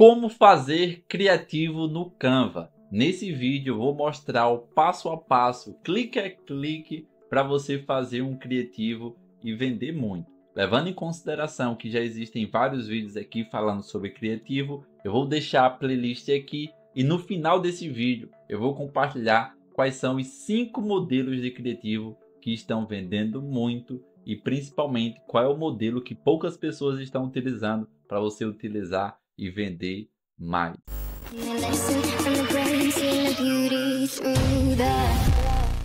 Como fazer criativo no Canva. Nesse vídeo eu vou mostrar o passo a passo, clique a clique, para você fazer um criativo e vender muito. Levando em consideração que já existem vários vídeos aqui falando sobre criativo, eu vou deixar a playlist aqui e no final desse vídeo eu vou compartilhar quais são os cinco modelos de criativo que estão vendendo muito e principalmente qual é o modelo que poucas pessoas estão utilizando para você utilizar e vender mais.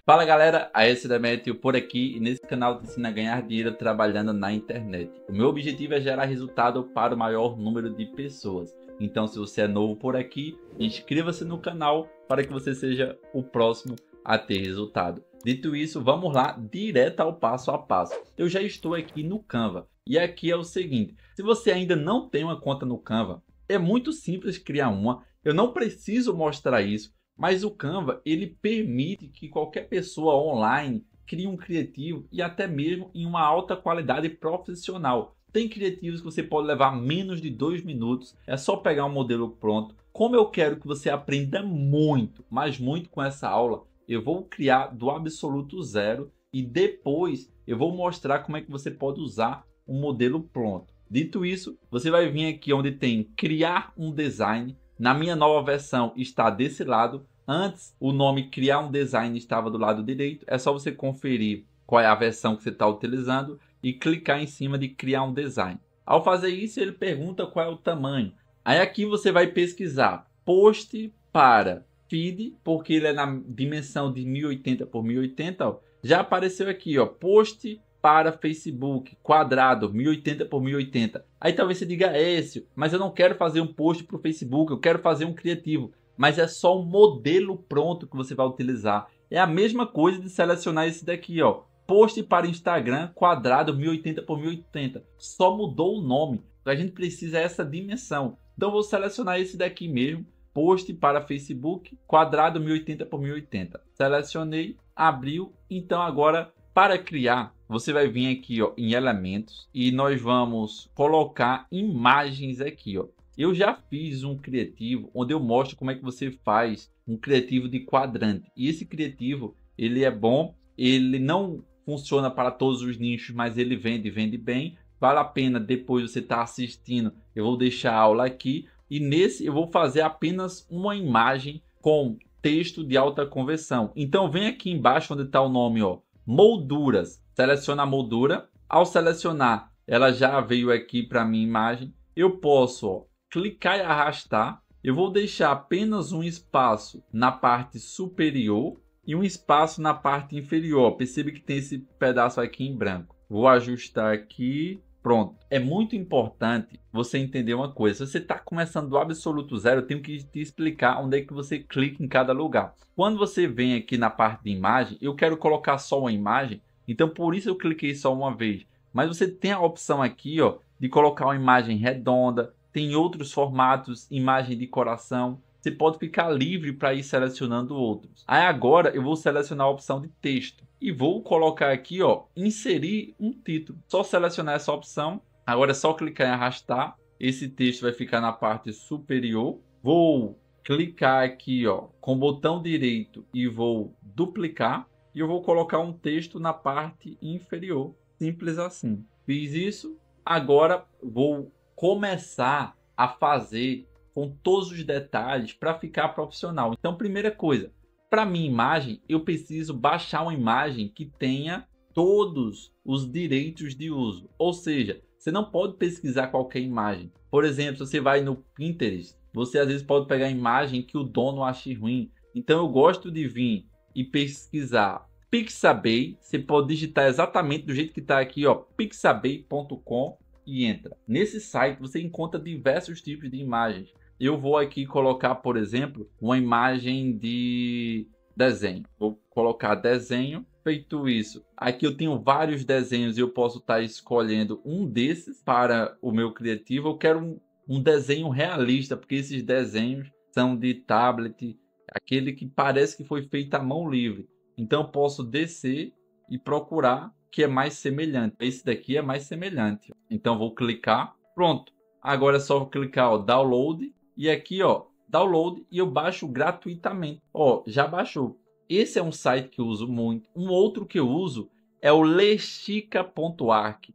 Fala galera, a esse por aqui e nesse canal te ensina a ganhar dinheiro trabalhando na internet. O meu objetivo é gerar resultado para o maior número de pessoas. Então se você é novo por aqui, inscreva-se no canal para que você seja o próximo a ter resultado. Dito isso, vamos lá direto ao passo a passo. Eu já estou aqui no Canva e aqui é o seguinte, se você ainda não tem uma conta no Canva, é muito simples criar uma. Eu não preciso mostrar isso, mas o Canva ele permite que qualquer pessoa online crie um criativo e até mesmo em uma alta qualidade profissional. Tem criativos que você pode levar menos de dois minutos, é só pegar um modelo pronto. Como eu quero que você aprenda muito, mas muito com essa aula, eu vou criar do absoluto zero e depois eu vou mostrar como é que você pode usar um modelo pronto. Dito isso, você vai vir aqui onde tem criar um design. Na minha nova versão está desse lado. Antes, o nome criar um design estava do lado direito. É só você conferir qual é a versão que você está utilizando e clicar em cima de criar um design. Ao fazer isso, ele pergunta qual é o tamanho. Aí aqui você vai pesquisar post para feed, porque ele é na dimensão de 1080 por 1080. Ó. Já apareceu aqui, ó, post para Facebook, quadrado, 1080 por 1080. Aí talvez você diga, Écio, mas eu não quero fazer um post para o Facebook, eu quero fazer um criativo. Mas é só um modelo pronto que você vai utilizar. É a mesma coisa de selecionar esse daqui, ó. Post para Instagram, quadrado, 1080 por 1080. Só mudou o nome. A gente precisa essa dimensão. Então vou selecionar esse daqui mesmo, post para Facebook, quadrado 1080 por 1080. Selecionei, abriu. Então agora para criar você vai vir aqui ó, em elementos e nós vamos colocar imagens aqui. Ó. Eu já fiz um criativo onde eu mostro como é que você faz um criativo de quadrante. E esse criativo, ele é bom, ele não funciona para todos os nichos, mas ele vende, vende bem. Vale a pena depois você estar tá assistindo. Eu vou deixar a aula aqui e nesse eu vou fazer apenas uma imagem com texto de alta conversão. Então vem aqui embaixo onde está o nome, ó, molduras seleciona a moldura. Ao selecionar, ela já veio aqui para a minha imagem. Eu posso ó, clicar e arrastar. Eu vou deixar apenas um espaço na parte superior e um espaço na parte inferior. Perceba que tem esse pedaço aqui em branco. Vou ajustar aqui. Pronto. É muito importante você entender uma coisa. Se você está começando do absoluto zero, eu tenho que te explicar onde é que você clica em cada lugar. Quando você vem aqui na parte de imagem, eu quero colocar só uma imagem. Então por isso eu cliquei só uma vez. Mas você tem a opção aqui ó, de colocar uma imagem redonda, tem outros formatos, imagem de coração. Você pode ficar livre para ir selecionando outros. Aí agora eu vou selecionar a opção de texto e vou colocar aqui ó, inserir um título. Só selecionar essa opção. Agora é só clicar em arrastar. Esse texto vai ficar na parte superior. Vou clicar aqui ó, com o botão direito e vou duplicar e eu vou colocar um texto na parte inferior. Simples assim. Fiz isso, agora vou começar a fazer com todos os detalhes para ficar profissional. Então, primeira coisa, para minha imagem, eu preciso baixar uma imagem que tenha todos os direitos de uso. Ou seja, você não pode pesquisar qualquer imagem. Por exemplo, se você vai no Pinterest, você às vezes pode pegar a imagem que o dono ache ruim. Então eu gosto de vir e pesquisar Pixabay, você pode digitar exatamente do jeito que está aqui, ó, pixabay.com e entra. Nesse site você encontra diversos tipos de imagens. Eu vou aqui colocar, por exemplo, uma imagem de desenho. Vou colocar desenho. Feito isso, aqui eu tenho vários desenhos e eu posso estar tá escolhendo um desses para o meu criativo. Eu quero um, um desenho realista, porque esses desenhos são de tablet, aquele que parece que foi feito à mão livre. Então eu posso descer e procurar que é mais semelhante. Esse daqui é mais semelhante. Então vou clicar, pronto. Agora é só clicar o download e aqui ó, download e eu baixo gratuitamente. Ó, já baixou. Esse é um site que eu uso muito. Um outro que eu uso é o lestica.arc,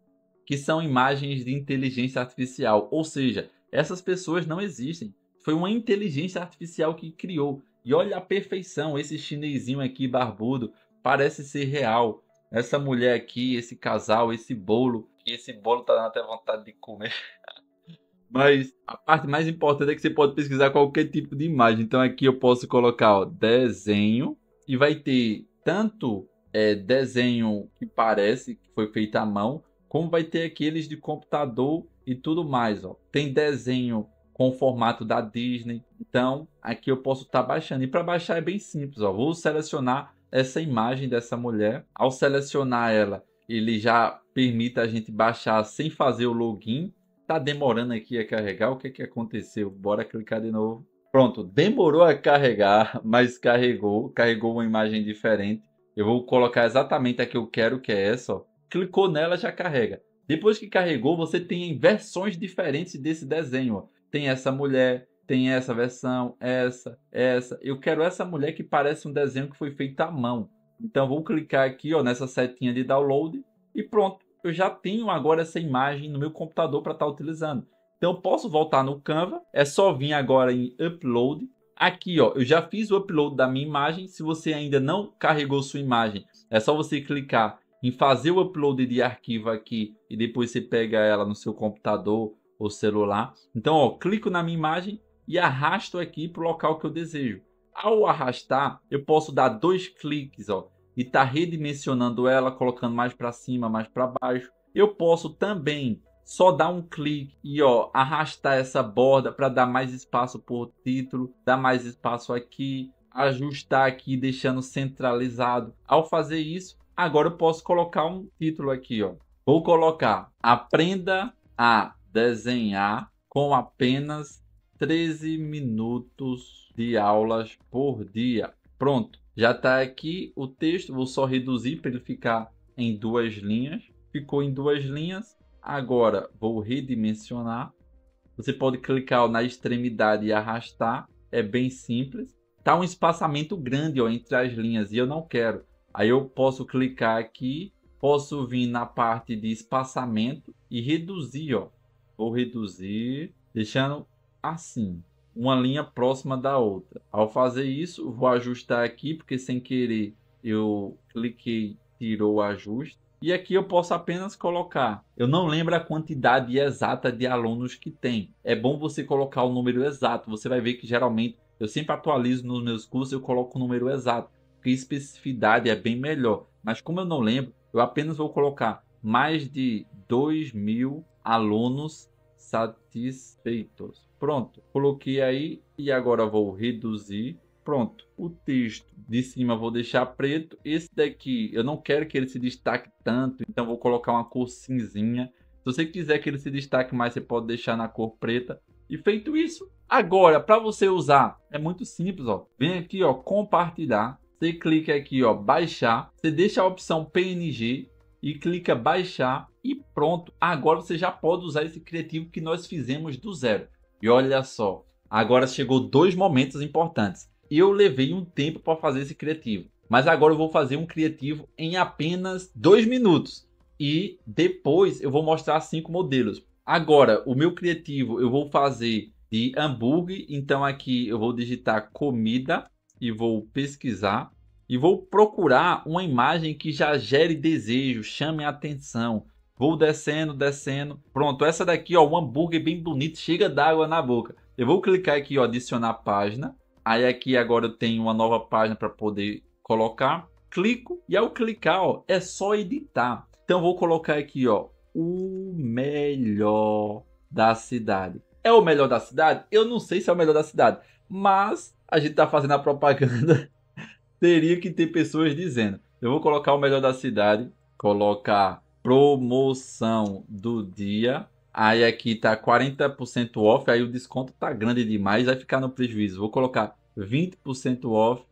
que são imagens de inteligência artificial, ou seja, essas pessoas não existem. Foi uma inteligência artificial que criou. E olha a perfeição, esse chinesinho aqui barbudo parece ser real. Essa mulher aqui, esse casal, esse bolo, E esse bolo tá dando até vontade de comer. Mas a parte mais importante é que você pode pesquisar qualquer tipo de imagem. Então aqui eu posso colocar ó, desenho e vai ter tanto é, desenho que parece que foi feito à mão, como vai ter aqueles de computador e tudo mais. Ó. Tem desenho com o formato da Disney. Então, aqui eu posso estar tá baixando. E para baixar é bem simples, ó. Vou selecionar essa imagem dessa mulher. Ao selecionar ela, ele já permite a gente baixar sem fazer o login. Tá demorando aqui a carregar. O que é que aconteceu? Bora clicar de novo. Pronto, demorou a carregar, mas carregou. Carregou uma imagem diferente. Eu vou colocar exatamente a que eu quero, que é essa, ó. Clicou nela, já carrega. Depois que carregou, você tem versões diferentes desse desenho. Ó tem essa mulher, tem essa versão, essa, essa. Eu quero essa mulher que parece um desenho que foi feito à mão. Então vou clicar aqui ó, nessa setinha de download e pronto. Eu já tenho agora essa imagem no meu computador para estar tá utilizando. Então eu posso voltar no Canva, é só vir agora em Upload. Aqui ó, eu já fiz o upload da minha imagem. Se você ainda não carregou sua imagem, é só você clicar em fazer o upload de arquivo aqui e depois você pega ela no seu computador o celular. Então, ó, clico na minha imagem e arrasto aqui para o local que eu desejo. Ao arrastar, eu posso dar dois cliques ó, e tá redimensionando ela, colocando mais para cima, mais para baixo. Eu posso também só dar um clique e ó, arrastar essa borda para dar mais espaço por título, dar mais espaço aqui, ajustar aqui, deixando centralizado. Ao fazer isso, agora eu posso colocar um título aqui, ó. Vou colocar Aprenda a desenhar com apenas 13 minutos de aulas por dia. Pronto, já está aqui o texto, vou só reduzir para ele ficar em duas linhas. Ficou em duas linhas, agora vou redimensionar. Você pode clicar na extremidade e arrastar, é bem simples. Tá um espaçamento grande ó, entre as linhas e eu não quero. Aí eu posso clicar aqui, posso vir na parte de espaçamento e reduzir, ó, Vou reduzir, deixando assim, uma linha próxima da outra. Ao fazer isso, vou ajustar aqui, porque sem querer eu cliquei, tirou o ajuste. E aqui eu posso apenas colocar. Eu não lembro a quantidade exata de alunos que tem. É bom você colocar o número exato. Você vai ver que geralmente eu sempre atualizo nos meus cursos, eu coloco o número exato. Porque especificidade é bem melhor. Mas como eu não lembro, eu apenas vou colocar mais de 2 mil alunos satisfeitos. Pronto, coloquei aí e agora vou reduzir. Pronto, o texto de cima vou deixar preto. Esse daqui eu não quero que ele se destaque tanto, então vou colocar uma cor cinzinha. Se você quiser que ele se destaque mais, você pode deixar na cor preta. E feito isso, agora para você usar é muito simples, ó. Vem aqui, ó, compartilhar. Você clica aqui, ó, baixar. Você deixa a opção PNG e clica baixar e pronto. Agora você já pode usar esse criativo que nós fizemos do zero. E olha só, agora chegou dois momentos importantes. Eu levei um tempo para fazer esse criativo, mas agora eu vou fazer um criativo em apenas dois minutos. E depois eu vou mostrar cinco modelos. Agora, o meu criativo eu vou fazer de hambúrguer. Então aqui eu vou digitar comida e vou pesquisar e vou procurar uma imagem que já gere desejo, chame a atenção. Vou descendo, descendo. Pronto, essa daqui, ó, um hambúrguer bem bonito, chega d'água na boca. Eu vou clicar aqui, ó, adicionar página. Aí aqui agora eu tenho uma nova página para poder colocar. Clico e ao clicar, ó, é só editar. Então vou colocar aqui, ó, o melhor da cidade. É o melhor da cidade? Eu não sei se é o melhor da cidade, mas a gente tá fazendo a propaganda teria que ter pessoas dizendo. Eu vou colocar o melhor da cidade, colocar promoção do dia. Aí aqui tá 40% off, aí o desconto tá grande demais, vai ficar no prejuízo. Vou colocar 20% off.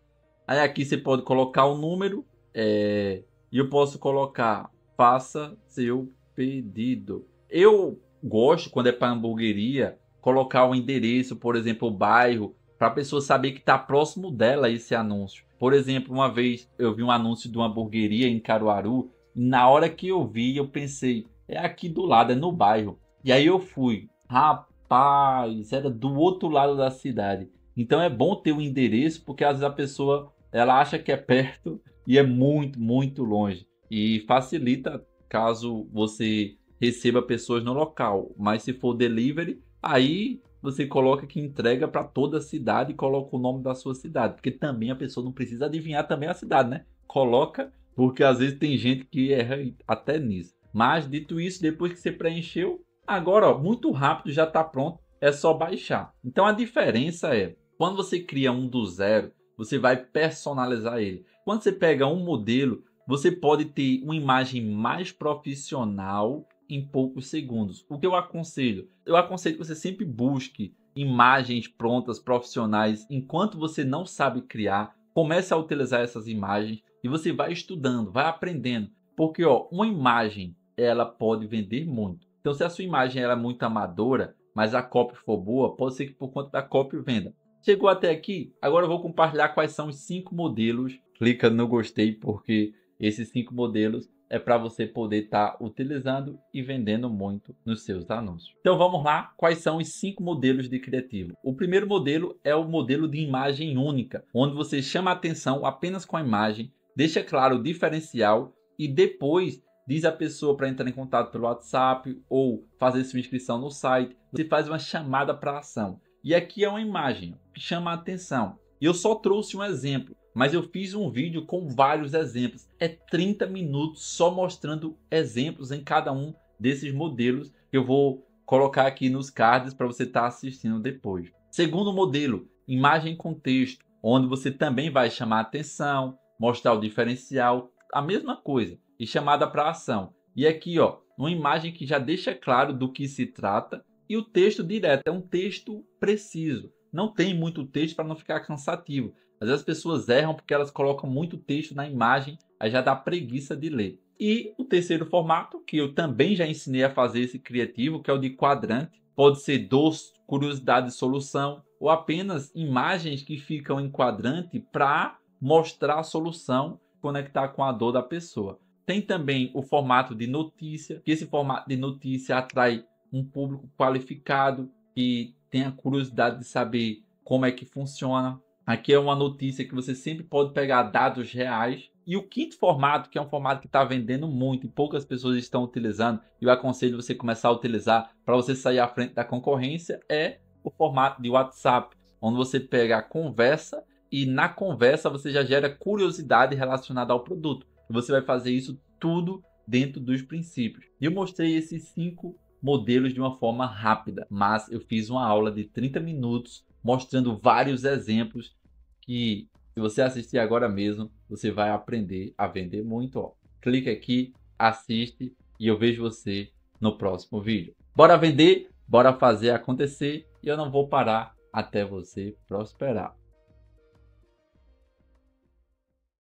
Aí aqui você pode colocar o um número é, e eu posso colocar faça seu pedido. Eu gosto quando é para hamburgueria colocar o endereço, por exemplo, o bairro, para a pessoa saber que está próximo dela esse anúncio. Por exemplo, uma vez eu vi um anúncio de uma hamburgueria em Caruaru. E na hora que eu vi, eu pensei, é aqui do lado, é no bairro. E aí eu fui, rapaz, era do outro lado da cidade. Então é bom ter o um endereço, porque às vezes a pessoa ela acha que é perto e é muito, muito longe. E facilita caso você receba pessoas no local. Mas se for delivery, aí você coloca que entrega para toda a cidade e coloca o nome da sua cidade, porque também a pessoa não precisa adivinhar também a cidade, né? Coloca, porque às vezes tem gente que erra até nisso. Mas dito isso, depois que você preencheu, agora ó, muito rápido já está pronto, é só baixar. Então a diferença é, quando você cria um do zero, você vai personalizar ele. Quando você pega um modelo, você pode ter uma imagem mais profissional em poucos segundos. O que eu aconselho? Eu aconselho que você sempre busque imagens prontas, profissionais, enquanto você não sabe criar. Comece a utilizar essas imagens e você vai estudando, vai aprendendo, porque ó, uma imagem ela pode vender muito. Então, se a sua imagem era é muito amadora, mas a copy for boa, pode ser que por conta da copy venda. Chegou até aqui? Agora eu vou compartilhar quais são os cinco modelos. Clica no gostei porque esses cinco modelos é para você poder estar tá utilizando e vendendo muito nos seus anúncios. Então vamos lá, quais são os cinco modelos de criativo? O primeiro modelo é o modelo de imagem única, onde você chama atenção apenas com a imagem, deixa claro o diferencial e depois diz a pessoa para entrar em contato pelo WhatsApp ou fazer sua inscrição no site. Você faz uma chamada para ação. E aqui é uma imagem que chama a atenção. Eu só trouxe um exemplo mas eu fiz um vídeo com vários exemplos. É 30 minutos só mostrando exemplos em cada um desses modelos que eu vou colocar aqui nos cards para você estar tá assistindo depois. Segundo modelo, imagem com texto, onde você também vai chamar atenção, mostrar o diferencial, a mesma coisa, e chamada para ação. E aqui, ó, uma imagem que já deixa claro do que se trata e o texto direto, é um texto preciso. Não tem muito texto para não ficar cansativo. Às vezes as pessoas erram porque elas colocam muito texto na imagem, aí já dá preguiça de ler. E o terceiro formato, que eu também já ensinei a fazer esse criativo, que é o de quadrante. Pode ser doce, curiosidade e solução, ou apenas imagens que ficam em quadrante para mostrar a solução, conectar com a dor da pessoa. Tem também o formato de notícia, que esse formato de notícia atrai um público qualificado que tenha curiosidade de saber como é que funciona, Aqui é uma notícia que você sempre pode pegar dados reais. E o quinto formato, que é um formato que está vendendo muito e poucas pessoas estão utilizando, e eu aconselho você começar a utilizar para você sair à frente da concorrência, é o formato de WhatsApp, onde você pega a conversa e na conversa você já gera curiosidade relacionada ao produto. Você vai fazer isso tudo dentro dos princípios. E eu mostrei esses cinco modelos de uma forma rápida, mas eu fiz uma aula de 30 minutos mostrando vários exemplos que, se você assistir agora mesmo, você vai aprender a vender muito. Ó. Clica aqui, assiste e eu vejo você no próximo vídeo. Bora vender, bora fazer acontecer e eu não vou parar até você prosperar.